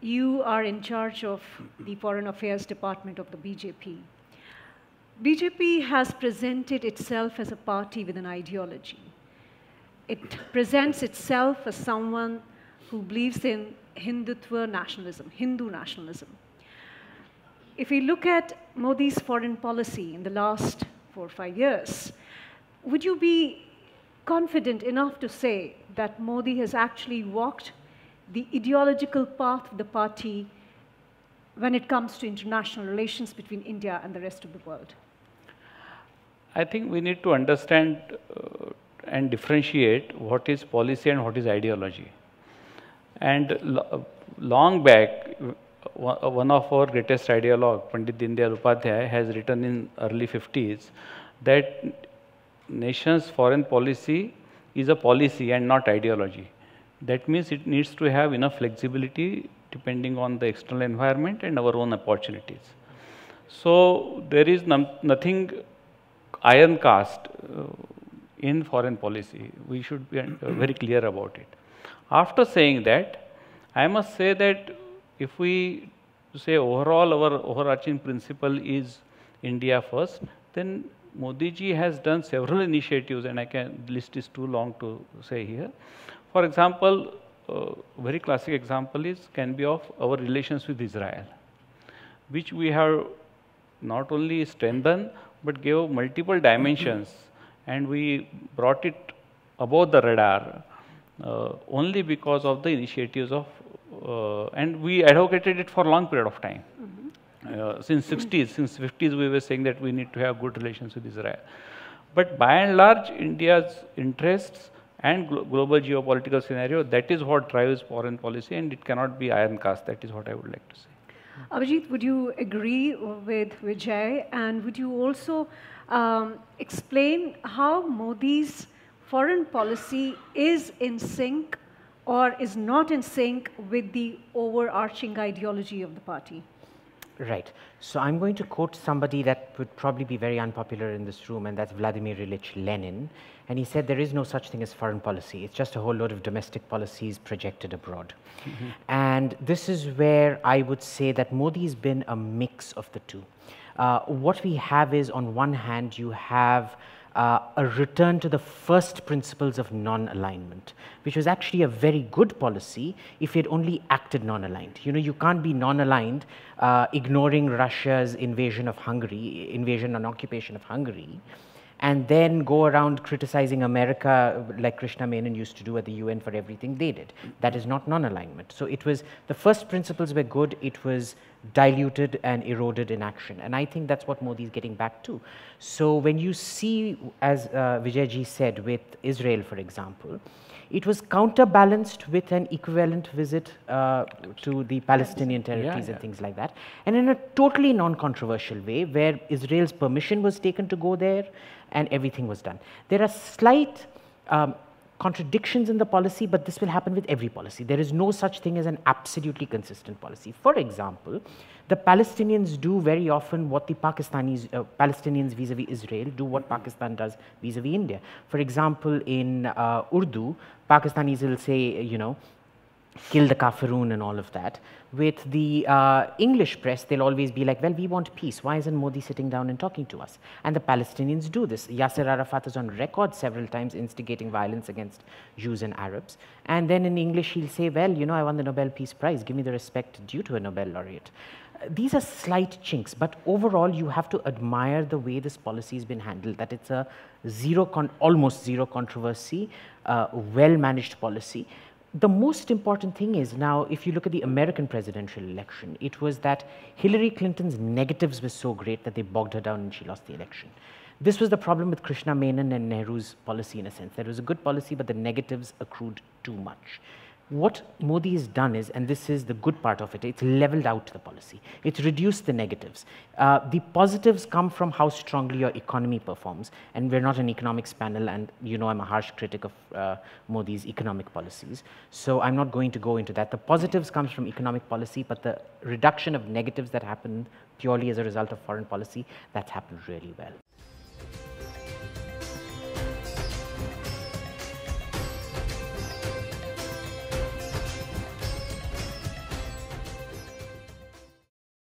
you are in charge of the Foreign Affairs Department of the BJP. BJP has presented itself as a party with an ideology. It presents itself as someone who believes in Hindutva nationalism, Hindu nationalism. If we look at Modi's foreign policy in the last four or five years, would you be confident enough to say that Modi has actually walked the ideological path of the party when it comes to international relations between India and the rest of the world? I think we need to understand uh, and differentiate what is policy and what is ideology. And lo long back, uh, one of our greatest ideologue, Pandit Dindayal Upadhyay, has written in early 50s that nation's foreign policy is a policy and not ideology. That means it needs to have enough flexibility depending on the external environment and our own opportunities. So there is nothing iron cast uh, in foreign policy. We should be uh, very clear about it. After saying that, I must say that if we say overall our overarching principle is India first, then Modi ji has done several initiatives and I can list is too long to say here. For example, uh, very classic example is can be of our relations with Israel, which we have not only strengthened but gave multiple dimensions, and we brought it above the radar uh, only because of the initiatives of, uh, and we advocated it for long period of time. Mm-hmm. Uh, since 60s, since 50s, we were saying that we need to have good relations with Israel. But by and large, India's interests and glo global geopolitical scenario, that is what drives foreign policy and it cannot be iron cast. That is what I would like to say. Abhijit, would you agree with Vijay? And would you also um, explain how Modi's foreign policy is in sync or is not in sync with the overarching ideology of the party? Right. So I'm going to quote somebody that would probably be very unpopular in this room, and that's Vladimir Ilyich Lenin. And he said, There is no such thing as foreign policy. It's just a whole load of domestic policies projected abroad. Mm -hmm. And this is where I would say that Modi's been a mix of the two. Uh, what we have is, on one hand, you have uh, a return to the first principles of non-alignment, which was actually a very good policy if it only acted non-aligned. You know, you can't be non-aligned uh, ignoring Russia's invasion of Hungary, invasion and occupation of Hungary, and then go around criticizing America like Krishna Menon used to do at the UN for everything they did. That is not non-alignment. So it was, the first principles were good, it was diluted and eroded in action. And I think that's what Modi is getting back to. So when you see, as uh, Vijayji said, with Israel, for example, it was counterbalanced with an equivalent visit uh, to the Palestinian territories yeah, yeah. and things like that. And in a totally non-controversial way, where Israel's permission was taken to go there and everything was done. There are slight um, contradictions in the policy, but this will happen with every policy. There is no such thing as an absolutely consistent policy. For example, the Palestinians do very often what the Pakistanis, uh, Palestinians vis-a-vis -vis Israel do what Pakistan does vis-a-vis -vis India. For example, in uh, Urdu, Pakistanis will say, you know, kill the kafirun and all of that. With the uh, English press, they'll always be like, well, we want peace. Why isn't Modi sitting down and talking to us? And the Palestinians do this. Yasser Arafat is on record several times instigating violence against Jews and Arabs. And then in English, he'll say, well, you know, I won the Nobel Peace Prize. Give me the respect due to a Nobel laureate. These are slight chinks, but overall, you have to admire the way this policy has been handled, that it's a zero, almost zero controversy, uh, well-managed policy the most important thing is now, if you look at the American presidential election, it was that Hillary Clinton's negatives were so great that they bogged her down and she lost the election. This was the problem with Krishna Menon and Nehru's policy in a sense. There was a good policy, but the negatives accrued too much what Modi has done is, and this is the good part of it, it's leveled out the policy. It's reduced the negatives. Uh, the positives come from how strongly your economy performs, and we're not an economics panel, and you know I'm a harsh critic of uh, Modi's economic policies, so I'm not going to go into that. The positives comes from economic policy, but the reduction of negatives that happen purely as a result of foreign policy, that's happened really well.